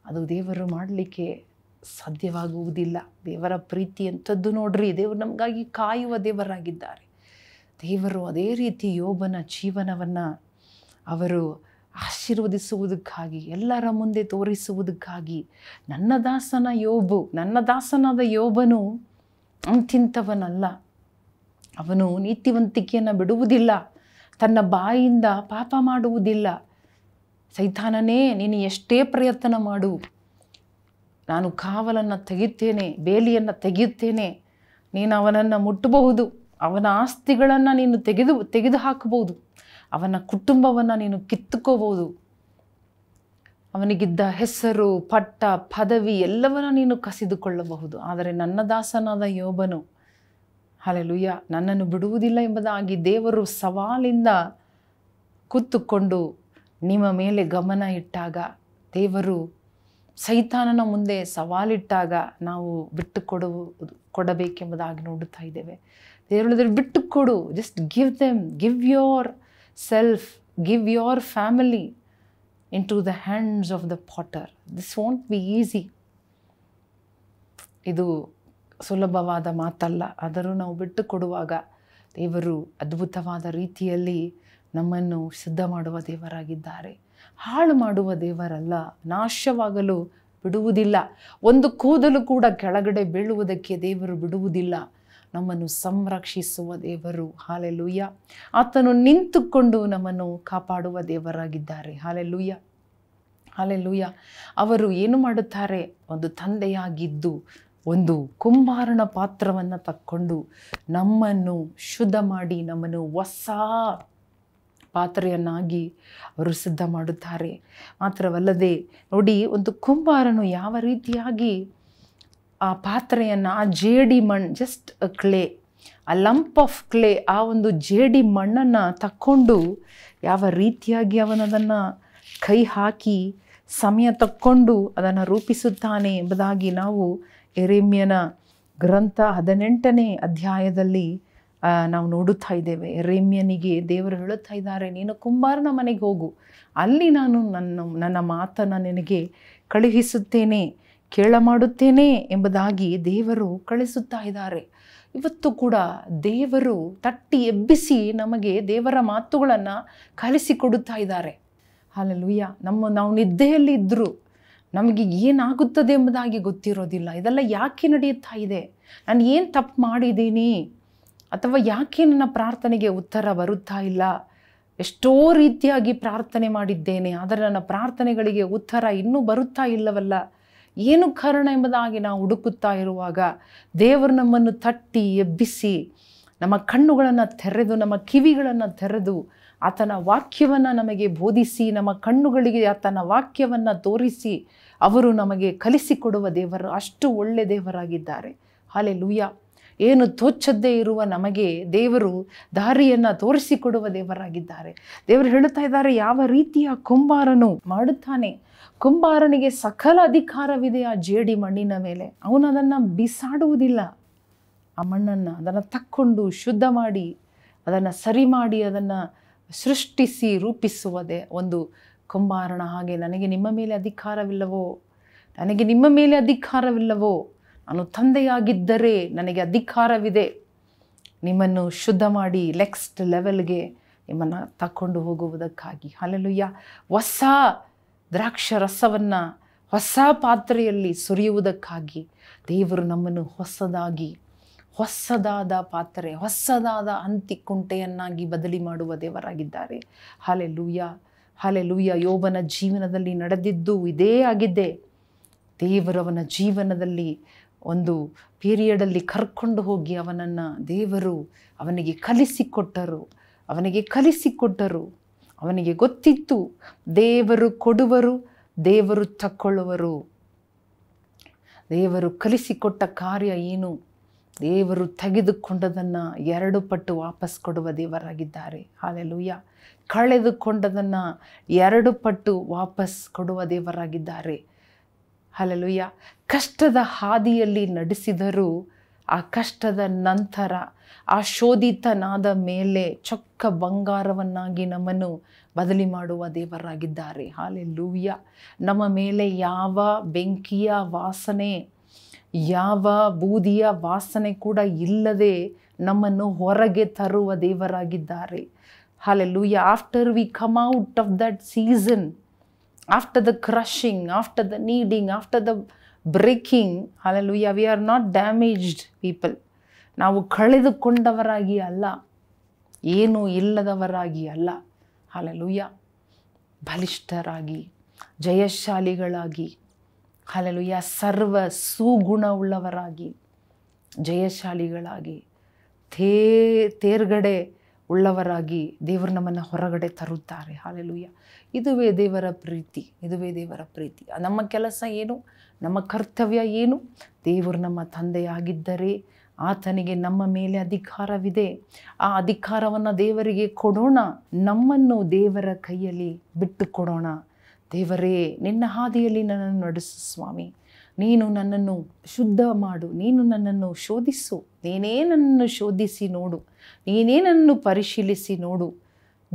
ಅದು ದೇವರು ಮಾಡಲಿಕ್ಕೆ ಸಾಧ್ಯವಾಗುವುದಿಲ್ಲ ದೇವರ ಪ್ರೀತಿ ಅಂಥದ್ದು ನೋಡ್ರಿ ದೇವರು ನಮಗಾಗಿ ಕಾಯುವ ದೇವರಾಗಿದ್ದಾರೆ ದೇವರು ಅದೇ ರೀತಿ ಯೋಬನ ಜೀವನವನ್ನು ಅವರು ಆಶೀರ್ವದಿಸುವುದಕ್ಕಾಗಿ ಎಲ್ಲರ ಮುಂದೆ ತೋರಿಸುವುದಕ್ಕಾಗಿ ನನ್ನ ದಾಸನ ಯೋಬು ನನ್ನ ದಾಸನಾದ ಯೋಬನು ಅಂಥಿಂಥವನಲ್ಲ ಅವನು ನೀತಿವಂತಿಕೆಯನ್ನು ಬಿಡುವುದಿಲ್ಲ ತನ್ನ ಬಾಯಿಂದ ಪಾಪ ಮಾಡುವುದಿಲ್ಲ ಸೈತಾನನೇ ನೀನು ಎಷ್ಟೇ ಪ್ರಯತ್ನ ಮಾಡು ನಾನು ಕಾವಲನ್ನು ತೆಗೆಯುತ್ತೇನೆ ಬೇಲಿಯನ್ನು ತೆಗೆಯುತ್ತೇನೆ ನೀನು ಅವನನ್ನು ಮುಟ್ಟಬಹುದು ಅವನ ಆಸ್ತಿಗಳನ್ನು ನೀನು ತೆಗೆದು ತೆಗೆದು ಹಾಕಬಹುದು ಅವನ ಕುಟುಂಬವನ್ನು ನೀನು ಕಿತ್ತುಕೋಬಹುದು ಅವನಿಗಿದ್ದ ಹೆಸರು ಪಟ್ಟ ಪದವಿ ಎಲ್ಲವನ್ನ ನೀನು ಕಸಿದುಕೊಳ್ಳಬಹುದು ಆದರೆ ನನ್ನ ದಾಸನಾದ ಯೋಬನು ಹಲಲುಯ್ಯ ನನ್ನನ್ನು ಬಿಡುವುದಿಲ್ಲ ಎಂಬುದಾಗಿ ದೇವರು ಸವಾಲಿಂದ ಕೂತುಕೊಂಡು ನಿಮ್ಮ ಮೇಲೆ ಗಮನ ಇಟ್ಟಾಗ ದೇವರು ಸೈತಾನನ ಮುಂದೆ ಸವಾಲಿಟ್ಟಾಗ ನಾವು ಬಿಟ್ಟು ಕೊಡುವುದು ಕೊಡಬೇಕೆಂಬುದಾಗಿ ನೋಡುತ್ತಾ ಇದ್ದೇವೆ ಹೇಳಿದ್ರೆ ಬಿಟ್ಟು ಕೊಡು just give them give yourself give your family into the hands of the potter this won't be easy. ಇದು ಸುಲಭವಾದ ಮಾತಲ್ಲ ಆದರೂ ನಾವು ಬಿಟ್ಟು ಕೊಡುವಾಗ ದೇವರು ಅದ್ಭುತವಾದ ರೀತಿಯಲ್ಲಿ ನಮ್ಮನ್ನು ಸಿದ್ಧ ಮಾಡುವ ದೇವರಾಗಿದ್ದಾರೆ ಹಾಳು ಮಾಡುವ ದೇವರಲ್ಲ ನಾಶವಾಗಲು ಬಿಡುವುದಿಲ್ಲ ಒಂದು ಕೂದಲು ಕೂಡ ಕೆಳಗಡೆ ಬೀಳುವುದಕ್ಕೆ ದೇವರು ಬಿಡುವುದಿಲ್ಲ ನಮ್ಮನ್ನು ಸಂರಕ್ಷಿಸುವ ದೇವರು ಲೂಯ್ಯ ಆತನು ನಿಂತುಕೊಂಡು ನಮ್ಮನ್ನು ಕಾಪಾಡುವ ದೇವರಾಗಿದ್ದಾರೆ ಹಾಲೆ ಲೂಯ್ಯ ಅವರು ಏನು ಮಾಡುತ್ತಾರೆ ಒಂದು ತಂದೆಯಾಗಿದ್ದು ಒಂದು ಕುಂಬಾರನ ಪಾತ್ರವನ್ನು ತಕ್ಕೊಂಡು ನಮ್ಮನ್ನು ಶುದ್ಧ ಮಾಡಿ ನಮ್ಮನ್ನು ಹೊಸ ಪಾತ್ರೆಯನ್ನಾಗಿ ಅವರು ಸಿದ್ಧ ಮಾಡುತ್ತಾರೆ ಮಾತ್ರವಲ್ಲದೆ ನೋಡಿ ಒಂದು ಕುಂಬಾರನು ಯಾವ ರೀತಿಯಾಗಿ ಆ ಪಾತ್ರೆಯನ್ನು ಆ ಜೇಡಿ ಮಣ್ಣು just clay a lump of clay ಆ ಒಂದು ಜೇಡಿ ಮಣ್ಣನ್ನು ತಕ್ಕೊಂಡು ಯಾವ ರೀತಿಯಾಗಿ ಅವನದನ್ನು ಕೈ ಹಾಕಿ ಸಮಯ ತಕ್ಕೊಂಡು ಅದನ್ನು ರೂಪಿಸುತ್ತಾನೆ ಎಂಬುದಾಗಿ ನಾವು ಎರೇಮ್ಯನ ಗ್ರಂಥ ಹದಿನೆಂಟನೇ ಅಧ್ಯಾಯದಲ್ಲಿ ನಾವು ನೋಡುತ್ತಾ ಇದ್ದೇವೆ ರೇಮ್ಯನಿಗೆ ದೇವರು ಹೇಳುತ್ತಾ ಇದ್ದಾರೆ ನೀನು ಕುಂಬಾರನ ಮನೆಗೆ ಹೋಗು ಅಲ್ಲಿ ನಾನು ನನ್ನ ನನ್ನ ಮಾತನ್ನು ನಿನಗೆ ಕಳುಹಿಸುತ್ತೇನೆ ಕೇಳ ಮಾಡುತ್ತೇನೆ ಎಂಬುದಾಗಿ ದೇವರು ಕಳಿಸುತ್ತಾ ಇದ್ದಾರೆ ಇವತ್ತು ಕೂಡ ದೇವರು ತಟ್ಟಿ ಎಬ್ಬಿಸಿ ನಮಗೆ ದೇವರ ಮಾತುಗಳನ್ನು ಕಲಿಸಿಕೊಡುತ್ತಾ ಇದ್ದಾರೆ ಹಾಲಲುಯ್ಯ ನಮ್ಮ ನಾವು ನಿದ್ದೆಯಲ್ಲಿ ಇದ್ದರೂ ನಮಗೆ ಏನಾಗುತ್ತದೆ ಎಂಬುದಾಗಿ ಗೊತ್ತಿರೋದಿಲ್ಲ ಇದೆಲ್ಲ ಯಾಕೆ ನಡೆಯುತ್ತಾ ಇದೆ ನಾನು ಏನು ತಪ್ಪು ಮಾಡಿದ್ದೀನಿ ಅಥವಾ ಯಾಕೆ ನನ್ನ ಪ್ರಾರ್ಥನೆಗೆ ಉತ್ತರ ಬರುತ್ತಾ ಇಲ್ಲ ಎಷ್ಟೋ ರೀತಿಯಾಗಿ ಪ್ರಾರ್ಥನೆ ಮಾಡಿದ್ದೇನೆ ಆದರೆ ನನ್ನ ಪ್ರಾರ್ಥನೆಗಳಿಗೆ ಉತ್ತರ ಇನ್ನೂ ಬರುತ್ತಾ ಇಲ್ಲವಲ್ಲ ಏನು ಕಾರಣ ಎಂಬುದಾಗಿ ನಾವು ಹುಡುಕುತ್ತಾ ಇರುವಾಗ ದೇವರು ನಮ್ಮನ್ನು ತಟ್ಟಿ ಎಬ್ಬಿಸಿ ನಮ್ಮ ಕಣ್ಣುಗಳನ್ನು ತೆರೆದು ನಮ್ಮ ಕಿವಿಗಳನ್ನು ತೆರೆದು ಆತನ ವಾಕ್ಯವನ್ನು ನಮಗೆ ಬೋಧಿಸಿ ನಮ್ಮ ಕಣ್ಣುಗಳಿಗೆ ಆತನ ವಾಕ್ಯವನ್ನು ತೋರಿಸಿ ಅವರು ನಮಗೆ ಕಲಿಸಿಕೊಡುವ ದೇವರು ಅಷ್ಟು ಒಳ್ಳೆಯ ದೇವರಾಗಿದ್ದಾರೆ ಹಾಲೆ ಲೂಯ್ಯ ಏನು ತೋಚದ್ದೇ ಇರುವ ನಮಗೆ ದೇವರು ದಾರಿಯನ್ನು ತೋರಿಸಿಕೊಡುವ ದೇವರಾಗಿದ್ದಾರೆ ದೇವರು ಹೇಳುತ್ತಾ ಇದ್ದಾರೆ ಯಾವ ರೀತಿಯ ಕುಂಬಾರನು ಮಾಡುತ್ತಾನೆ ಕುಂಬಾರನಿಗೆ ಸಕಲ ಅಧಿಕಾರವಿದೆ ಆ ಜೇಡಿ ಮಣ್ಣಿನ ಮೇಲೆ ಅವನು ಬಿಸಾಡುವುದಿಲ್ಲ ಆ ಮಣ್ಣನ್ನು ಅದನ್ನು ತಕ್ಕೊಂಡು ಶುದ್ಧ ಮಾಡಿ ಅದನ್ನು ಸರಿ ಮಾಡಿ ಅದನ್ನು ಸೃಷ್ಟಿಸಿ ರೂಪಿಸುವುದೇ ಒಂದು ಕುಂಬಾರಣ ಹಾಗೆ ನನಗೆ ನಿಮ್ಮ ಮೇಲೆ ಅಧಿಕಾರವಿಲ್ಲವೋ ನನಗೆ ನಿಮ್ಮ ಮೇಲೆ ಅಧಿಕಾರವಿಲ್ಲವೋ ನಾನು ತಂದೆಯಾಗಿದ್ದರೆ ನನಗೆ ಅಧಿಕಾರವಿದೆ ನಿಮ್ಮನ್ನು ಶುದ್ಧ ಮಾಡಿ ನೆಕ್ಸ್ಟ್ ಲೆವೆಲ್ಗೆ ನಿಮ್ಮನ್ನು ತಕ್ಕೊಂಡು ಹೋಗುವುದಕ್ಕಾಗಿ ಅಲ್ಲೆಲ್ಲುಯ್ಯ ಹೊಸ ದ್ರಾಕ್ಷ ರಸವನ್ನು ಹೊಸ ಪಾತ್ರೆಯಲ್ಲಿ ಸುರಿಯುವುದಕ್ಕಾಗಿ ದೇವರು ನಮ್ಮನ್ನು ಹೊಸದಾಗಿ ಹೊಸದಾದ ಪಾತ್ರೆ ಹೊಸದಾದ ಅಂತಿಕುಂಟೆಯನ್ನಾಗಿ ಬದಲಿ ಮಾಡುವ ದೇವರಾಗಿದ್ದಾರೆ ಹಾಲೆ ಲೂಯ್ಯ ಹಾಲೆ ಲೂಯ್ಯ ಯೋಬನ ಜೀವನದಲ್ಲಿ ನಡೆದಿದ್ದು ಇದೇ ಆಗಿದೆ ದೇವರವನ ಜೀವನದಲ್ಲಿ ಒಂದು ಪೀರಿಯಡಲ್ಲಿ ಕರ್ಕೊಂಡು ಹೋಗಿ ಅವನನ್ನು ದೇವರು ಅವನಿಗೆ ಕಲಿಸಿಕೊಟ್ಟರು ಅವನಿಗೆ ಕಲಿಸಿಕೊಟ್ಟರು ಅವನಿಗೆ ಗೊತ್ತಿತ್ತು ದೇವರು ಕೊಡುವರು ದೇವರು ತಕ್ಕೊಳ್ಳುವರು ದೇವರು ಕಲಿಸಿಕೊಟ್ಟ ಕಾರ್ಯ ಏನು ದೇವರು ತೆಗೆದುಕೊಂಡದನ್ನು ಎರಡು ಪಟ್ಟು ವಾಪಸ್ ಕೊಡುವ ದೇವರಾಗಿದ್ದಾರೆ ಹಾಲೆಲುಯ್ಯ ಕಳೆದುಕೊಂಡದನ್ನು ಎರಡು ಪಟ್ಟು ವಾಪಸ್ ಕೊಡುವ ದೇವರಾಗಿದ್ದಾರೆ ಹಲಲುಯ್ಯ ಕಷ್ಟದ ಹಾದಿಯಲ್ಲಿ ನಡೆಸಿದರೂ ಆ ಕಷ್ಟದ ನಂತರ ಆ ಶೋಧಿತನಾದ ಮೇಲೆ ಚೊಕ್ಕ ಬಂಗಾರವನ್ನಾಗಿ ನಮ್ಮನ್ನು ಬದಲಿ ಮಾಡುವ ದೇವರಾಗಿದ್ದಾರೆ ಹಾಲೆ ಲೂಯ್ಯ ನಮ್ಮ ಮೇಲೆ ಯಾವ ಬೆಂಕಿಯ ವಾಸನೆ ಯಾವ ಬೂದಿಯ ವಾಸನೆ ಕೂಡ ಇಲ್ಲದೆ ನಮ್ಮನ್ನು ಹೊರಗೆ ತರುವ ದೇವರಾಗಿದ್ದಾರೆ hallelujah after we come out of that season after the crushing after kneading kneading after breaking breaking hallelujah, we are not damaged people ನಾವು ಕಳೆದುಕೊಂಡವರಾಗಿ ಅಲ್ಲ ಏನೂ ಇಲ್ಲದವರಾಗಿ ಅಲ್ಲ ಹಲಲುಯ್ಯ ಬಲಿಷ್ಠರಾಗಿ ಜಯಶಾಲಿಗಳಾಗಿ ಹಲಲುಯ್ಯ ಸರ್ವ ಸುಗುಣವುಳ್ಳವರಾಗಿ ಜಯಶಾಲಿಗಳಾಗಿ ತೇ ತೇರ್ಗಡೆ ಉಳ್ಳವರಾಗಿ ದೇವರು ನಮ್ಮನ್ನು ಹೊರಗಡೆ ತರುತ್ತಾರೆ ಹಾಲೆಲುಯ್ಯ ಇದುವೇ ದೇವರ ಪ್ರೀತಿ ಇದುವೇ ದೇವರ ಪ್ರೀತಿ ನಮ್ಮ ಕೆಲಸ ಏನು ನಮ್ಮ ಕರ್ತವ್ಯ ಏನು ದೇವರು ನಮ್ಮ ತಂದೆಯಾಗಿದ್ದರೆ ಆತನಿಗೆ ನಮ್ಮ ಮೇಲೆ ಅಧಿಕಾರವಿದೆ ಆ ಅಧಿಕಾರವನ್ನು ದೇವರಿಗೆ ಕೊಡೋಣ ನಮ್ಮನ್ನು ದೇವರ ಕೈಯಲ್ಲಿ ಬಿಟ್ಟು ಕೊಡೋಣ ದೇವರೇ ನಿನ್ನ ಹಾದಿಯಲ್ಲಿ ನನ್ನನ್ನು ನಡೆಸು ಸ್ವಾಮಿ ನೀನು ನನ್ನನ್ನು ಶುದ್ಧ ಮಾಡು ನೀನು ನನ್ನನ್ನು ಶೋಧಿಸು ನೀನೇ ನನ್ನನ್ನು ಶೋಧಿಸಿ ನೋಡು ನೀನೇ ನನ್ನನ್ನು ಪರಿಶೀಲಿಸಿ ನೋಡು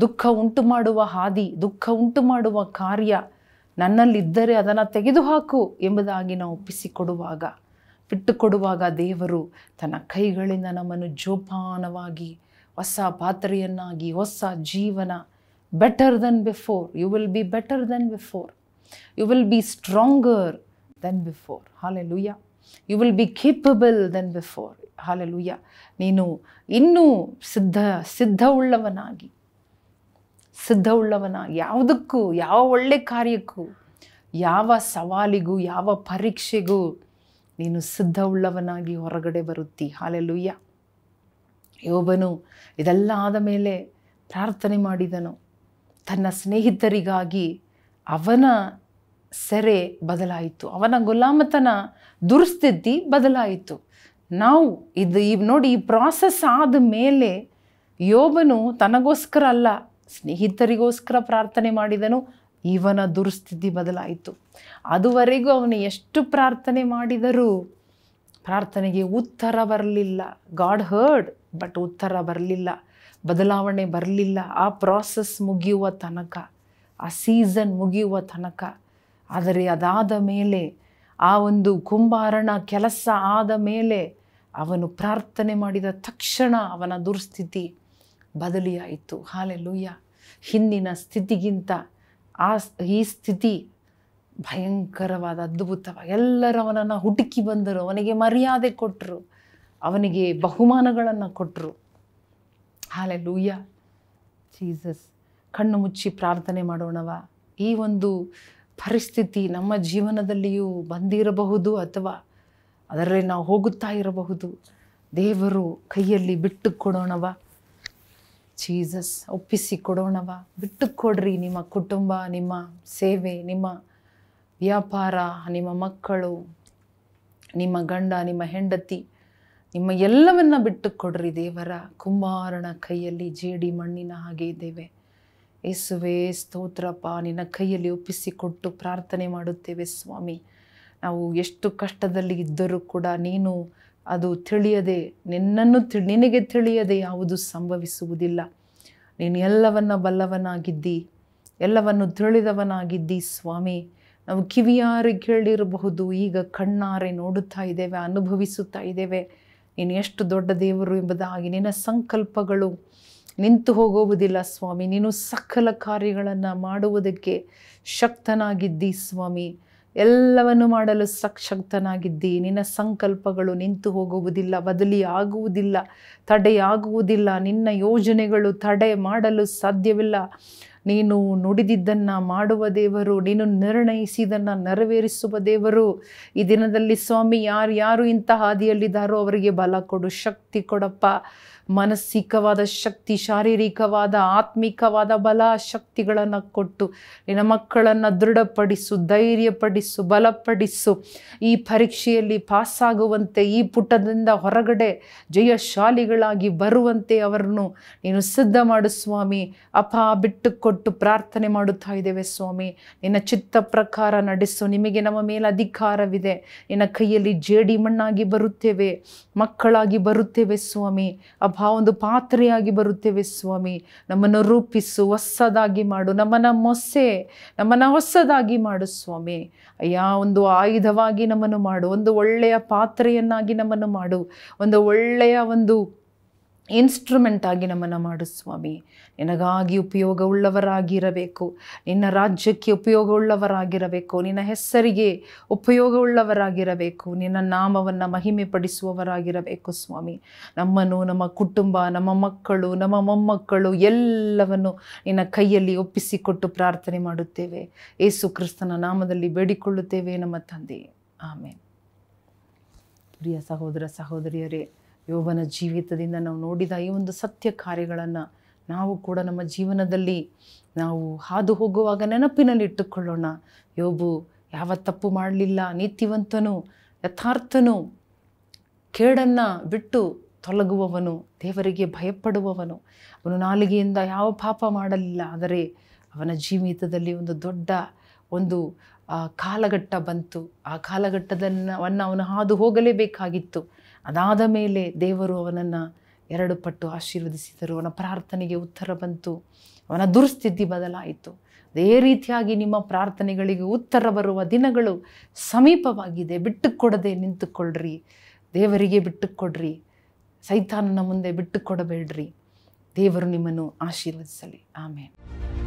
ದುಃಖ ಉಂಟು ಮಾಡುವ ಹಾದಿ ದುಃಖ ಉಂಟು ಮಾಡುವ ಕಾರ್ಯ ನನ್ನಲ್ಲಿದ್ದರೆ ಅದನ್ನು ತೆಗೆದುಹಾಕು ಎಂಬುದಾಗಿ ನಾವು ಒಪ್ಪಿಸಿಕೊಡುವಾಗ ಬಿಟ್ಟುಕೊಡುವಾಗ ದೇವರು ತನ್ನ ಕೈಗಳಿಂದ ನಮ್ಮನ್ನು ಜೋಪಾನವಾಗಿ ಹೊಸ ಪಾತ್ರೆಯನ್ನಾಗಿ ಹೊಸ ಜೀವನ better than before you will be better than before you will be stronger than before hallelujah you will be capable than before hallelujah ನೀನು ಇನ್ನೂ ಸಿದ್ಧ ಸಿದ್ಧವುಳ್ಳವನಾಗಿ ಸಿದ್ಧವುಳ್ಳವನ ಯಾವುದಕ್ಕೂ ಯಾವ ಒಳ್ಳೆ ಕಾರ್ಯಕ್ಕೂ ಯಾವ ಸವಾಲಿಗೂ ಯಾವ ಪರೀಕ್ಷೆಗೂ ನೀನು ಸಿದ್ಧವುಳ್ಳವನಾಗಿ ಹೊರಗಡೆ ಬರುತ್ತಿ ಹಾಲೆಲುಯ್ಯ ಯೋಬನು ಇದೆಲ್ಲ ಆದ ಮೇಲೆ ಪ್ರಾರ್ಥನೆ ಮಾಡಿದನು ತನ್ನ ಸ್ನೇಹಿತರಿಗಾಗಿ ಅವನ ಸೆರೆ ಬದಲಾಯಿತು ಅವನ ಗುಲಾಮತನ ದುರ್ಸ್ಥಿತಿ ಬದಲಾಯಿತು ನಾವು ಇದು ಈ ನೋಡಿ ಈ ಪ್ರಾಸೆಸ್ ಆದ ಮೇಲೆ ಯೋಬನು ತನಗೋಸ್ಕರ ಅಲ್ಲ ಸ್ನೇಹಿತರಿಗೋಸ್ಕರ ಪ್ರಾರ್ಥನೆ ಮಾಡಿದನು ಇವನ ದುರ್ಸ್ಥಿತಿ ಬದಲಾಯಿತು ಅದುವರೆಗೂ ಅವನು ಎಷ್ಟು ಪ್ರಾರ್ಥನೆ ಮಾಡಿದರೂ ಪ್ರಾರ್ಥನೆಗೆ ಉತ್ತರ ಬರಲಿಲ್ಲ ಗಾಡ್ ಹರ್ಡ್ ಬಟ್ ಉತ್ತರ ಬರಲಿಲ್ಲ ಬದಲಾವಣೆ ಬರಲಿಲ್ಲ ಆ ಪ್ರಾಸೆಸ್ ಮುಗಿಯುವ ತನಕ ಆ ಸೀಸನ್ ಮುಗಿಯುವ ತನಕ ಆದರೆ ಅದಾದ ಮೇಲೆ ಆ ಒಂದು ಕುಂಭಾರಣ ಕೆಲಸ ಆದ ಮೇಲೆ ಅವನು ಪ್ರಾರ್ಥನೆ ಮಾಡಿದ ತಕ್ಷಣ ಅವನ ದುರ್ಸ್ಥಿತಿ ಬದಲಿಯಾಯಿತು ಹಾಲೆ ಲೂಯ್ಯ ಹಿಂದಿನ ಸ್ಥಿತಿಗಿಂತ ಆ ಈ ಸ್ಥಿತಿ ಭಯಂಕರವಾದ ಅದ್ಭುತವಾದ ಎಲ್ಲರವನನ್ನು ಹುಡುಕಿ ಬಂದರು ಅವನಿಗೆ ಮರ್ಯಾದೆ ಕೊಟ್ಟರು ಅವನಿಗೆ ಬಹುಮಾನಗಳನ್ನು ಕೊಟ್ಟರು ಹಾಲೆ ಲೂಯ್ಯ ಜೀಸಸ್ ಕಣ್ಣು ಮುಚ್ಚಿ ಪ್ರಾರ್ಥನೆ ಮಾಡೋಣವ ಈ ಒಂದು ಪರಿಸ್ಥಿತಿ ನಮ್ಮ ಜೀವನದಲ್ಲಿಯೂ ಬಂದಿರಬಹುದು ಅಥವಾ ಅದರಲ್ಲಿ ನಾವು ಹೋಗುತ್ತಾ ಇರಬಹುದು ದೇವರು ಕೈಯಲ್ಲಿ ಬಿಟ್ಟು ಕೊಡೋಣವ ಜೀಸಸ್ ಒಪ್ಪಿಸಿ ಕೊಡೋಣವ ಬಿಟ್ಟು ಕೊಡ್ರಿ ನಿಮ್ಮ ಕುಟುಂಬ ನಿಮ್ಮ ಸೇವೆ ನಿಮ್ಮ ವ್ಯಾಪಾರ ನಿಮ್ಮ ಮಕ್ಕಳು ನಿಮ್ಮ ಗಂಡ ನಿಮ್ಮ ಹೆಂಡತಿ ನಿಮ್ಮ ಎಲ್ಲವನ್ನ ಬಿಟ್ಟು ಕೊಡ್ರಿ ದೇವರ ಕುಮಾರನ ಕೈಯಲ್ಲಿ ಜೇಡಿ ಮಣ್ಣಿನ ಹಾಗೆ ಇದ್ದೇವೆ ಯೇಸುವೇ ಸ್ತೋತ್ರಪ್ಪ ನಿನ್ನ ಕೈಯಲ್ಲಿ ಒಪ್ಪಿಸಿ ಕೊಟ್ಟು ಪ್ರಾರ್ಥನೆ ಮಾಡುತ್ತೇವೆ ಸ್ವಾಮಿ ನಾವು ಎಷ್ಟು ಕಷ್ಟದಲ್ಲಿ ಇದ್ದರೂ ಕೂಡ ನೀನು ಅದು ತಿಳಿಯದೆ ನಿನ್ನನ್ನು ತಿಳಿ ನಿನಗೆ ತಿಳಿಯದೆ ಯಾವುದು ಸಂಭವಿಸುವುದಿಲ್ಲ ನೀನು ಎಲ್ಲವನ್ನ ಬಲ್ಲವನಾಗಿದ್ದಿ ಎಲ್ಲವನ್ನು ತಿಳಿದವನಾಗಿದ್ದಿ ಸ್ವಾಮಿ ನಾವು ಕಿವಿಯಾರೆ ಕೇಳಿರಬಹುದು ಈಗ ಕಣ್ಣಾರೆ ನೋಡುತ್ತಾ ಇದ್ದೇವೆ ಅನುಭವಿಸುತ್ತಾ ಇದ್ದೇವೆ ನೀನು ಎಷ್ಟು ದೊಡ್ಡ ದೇವರು ಎಂಬುದಾಗಿ ನಿನ್ನ ಸಂಕಲ್ಪಗಳು ನಿಂತು ಹೋಗುವುದಿಲ್ಲ ಸ್ವಾಮಿ ನೀನು ಸಕಲ ಕಾರ್ಯಗಳನ್ನು ಮಾಡುವುದಕ್ಕೆ ಶಕ್ತನಾಗಿದ್ದಿ ಸ್ವಾಮಿ ಎಲ್ಲವನ್ನು ಮಾಡಲು ಸಕ್ಷಕ್ತನಾಗಿದ್ದಿ ನಿನ್ನ ಸಂಕಲ್ಪಗಳು ನಿಂತು ಹೋಗುವುದಿಲ್ಲ ಬದಲಿಯಾಗುವುದಿಲ್ಲ ತಡೆಯಾಗುವುದಿಲ್ಲ ನಿನ್ನ ಯೋಜನೆಗಳು ತಡೆ ಮಾಡಲು ಸಾಧ್ಯವಿಲ್ಲ ನೀನು ನುಡಿದಿದ್ದನ್ನು ಮಾಡುವ ದೇವರು ನೀನು ನಿರ್ಣಯಿಸಿದನ್ನು ನೆರವೇರಿಸುವ ದೇವರು ಈ ದಿನದಲ್ಲಿ ಸ್ವಾಮಿ ಯಾರು ಯಾರು ಇಂತಹ ಹಾದಿಯಲ್ಲಿದ್ದಾರೋ ಅವರಿಗೆ ಬಲ ಕೊಡು ಶಕ್ತಿ ಕೊಡಪ್ಪ ಮಾನಸಿಕವಾದ ಶಕ್ತಿ ಶಾರೀರಿಕವಾದ ಆತ್ಮಿಕವಾದ ಬಲ ಶಕ್ತಿಗಳನ್ನು ಕೊಟ್ಟು ನಿನ್ನ ಮಕ್ಕಳನ್ನು ದೃಢಪಡಿಸು ಧೈರ್ಯಪಡಿಸು ಬಲಪಡಿಸು ಈ ಪರೀಕ್ಷೆಯಲ್ಲಿ ಪಾಸಾಗುವಂತೆ ಈ ಪುಟದಿಂದ ಹೊರಗಡೆ ಜಯಶಾಲಿಗಳಾಗಿ ಬರುವಂತೆ ಅವರನ್ನು ನೀನು ಸಿದ್ಧ ಮಾಡು ಸ್ವಾಮಿ ಅಪ ಬಿಟ್ಟು ಕೊಟ್ಟು ಪ್ರಾರ್ಥನೆ ಮಾಡುತ್ತಾ ಇದ್ದೇವೆ ಸ್ವಾಮಿ ನಿನ್ನ ಚಿತ್ತ ಪ್ರಕಾರ ನಡೆಸು ನಿಮಗೆ ನಮ್ಮ ಮೇಲೆ ಅಧಿಕಾರವಿದೆ ನಿನ್ನ ಕೈಯಲ್ಲಿ ಜೇಡಿ ಮಣ್ಣಾಗಿ ಬರುತ್ತೇವೆ ಮಕ್ಕಳಾಗಿ ಬರುತ್ತೇವೆ ಸ್ವಾಮಿ ಪ್ರಭಾ ಒಂದು ಪಾತ್ರೆಯಾಗಿ ಬರುತ್ತೇವೆ ಸ್ವಾಮಿ ನಮ್ಮನ್ನು ರೂಪಿಸು ಹೊಸದಾಗಿ ಮಾಡು ನಮ್ಮನ್ನು ಮೊಸೆ ನಮ್ಮನ್ನು ಹೊಸದಾಗಿ ಮಾಡು ಸ್ವಾಮಿ ಅಯ್ಯ ಒಂದು ಆಯುಧವಾಗಿ ನಮ್ಮನ್ನು ಮಾಡು ಒಂದು ಒಳ್ಳೆಯ ಪಾತ್ರೆಯನ್ನಾಗಿ ನಮ್ಮನ್ನು ಮಾಡು ಒಂದು ಒಳ್ಳೆಯ ಒಂದು ಇನ್ಸ್ಟ್ರೂಮೆಂಟ್ ಆಗಿ ನಮ್ಮನ್ನು ಮಾಡು ಸ್ವಾಮಿ ನಿನಗಾಗಿ ಉಪಯೋಗವುಳ್ಳವರಾಗಿರಬೇಕು ನಿನ್ನ ರಾಜ್ಯಕ್ಕೆ ಉಪಯೋಗವುಳ್ಳವರಾಗಿರಬೇಕು ನಿನ್ನ ಹೆಸರಿಗೆ ಉಪಯೋಗವುಳ್ಳವರಾಗಿರಬೇಕು ನಿನ್ನ ನಾಮವನ್ನು ಮಹಿಮೆ ಪಡಿಸುವವರಾಗಿರಬೇಕು ಸ್ವಾಮಿ ನಮ್ಮನ್ನು ನಮ್ಮ ಕುಟುಂಬ ನಮ್ಮ ಮಕ್ಕಳು ನಮ್ಮ ಮೊಮ್ಮಕ್ಕಳು ಎಲ್ಲವನ್ನು ನಿನ್ನ ಕೈಯಲ್ಲಿ ಒಪ್ಪಿಸಿಕೊಟ್ಟು ಪ್ರಾರ್ಥನೆ ಮಾಡುತ್ತೇವೆ ಏಸು ಕ್ರಿಸ್ತನ ನಾಮದಲ್ಲಿ ಬೇಡಿಕೊಳ್ಳುತ್ತೇವೆ ನಮ್ಮ ತಂದೆ ಆಮೇಲೆ ಪ್ರಿಯ ಸಹೋದರ ಸಹೋದರಿಯರೇ ಯೋಬನ ಜೀವಿತದಿಂದ ನಾವು ನೋಡಿದ ಈ ಒಂದು ಸತ್ಯ ಕಾರ್ಯಗಳನ್ನು ನಾವು ಕೂಡ ನಮ್ಮ ಜೀವನದಲ್ಲಿ ನಾವು ಹಾದು ಹೋಗುವಾಗ ನೆನಪಿನಲ್ಲಿ ಇಟ್ಟುಕೊಳ್ಳೋಣ ಯೋಬು ಯಾವ ತಪ್ಪು ಮಾಡಲಿಲ್ಲ ನೀತಿವಂತನು ಯಥಾರ್ಥನು ಕೇಡನ್ನು ಬಿಟ್ಟು ತೊಲಗುವವನು ದೇವರಿಗೆ ಭಯಪಡುವವನು ಅವನು ನಾಲಿಗೆಯಿಂದ ಯಾವ ಪಾಪ ಮಾಡಲಿಲ್ಲ ಆದರೆ ಅವನ ಜೀವಿತದಲ್ಲಿ ಒಂದು ದೊಡ್ಡ ಒಂದು ಕಾಲಘಟ್ಟ ಬಂತು ಆ ಕಾಲಘಟ್ಟದನ್ನು ಅವನು ಹಾದು ಹೋಗಲೇಬೇಕಾಗಿತ್ತು ಅದಾದ ಮೇಲೆ ದೇವರು ಅವನನ್ನು ಎರಡು ಪಟ್ಟು ಆಶೀರ್ವದಿಸಿದರು ಅವನ ಪ್ರಾರ್ಥನೆಗೆ ಉತ್ತರ ಬಂತು ಅವನ ದುರ್ಸ್ಥಿತಿ ಬದಲಾಯಿತು ಅದೇ ರೀತಿಯಾಗಿ ನಿಮ್ಮ ಪ್ರಾರ್ಥನೆಗಳಿಗೆ ಉತ್ತರ ಬರುವ ದಿನಗಳು ಸಮೀಪವಾಗಿದೆ ಬಿಟ್ಟು ಕೊಡದೆ ನಿಂತುಕೊಳ್ಳ್ರಿ ದೇವರಿಗೆ ಬಿಟ್ಟು ಕೊಡ್ರಿ ಸೈತಾನನ ಮುಂದೆ ಬಿಟ್ಟು ಕೊಡಬೇಡ್ರಿ ದೇವರು ನಿಮ್ಮನ್ನು ಆಶೀರ್ವದಿಸಲಿ ಆಮೇಲೆ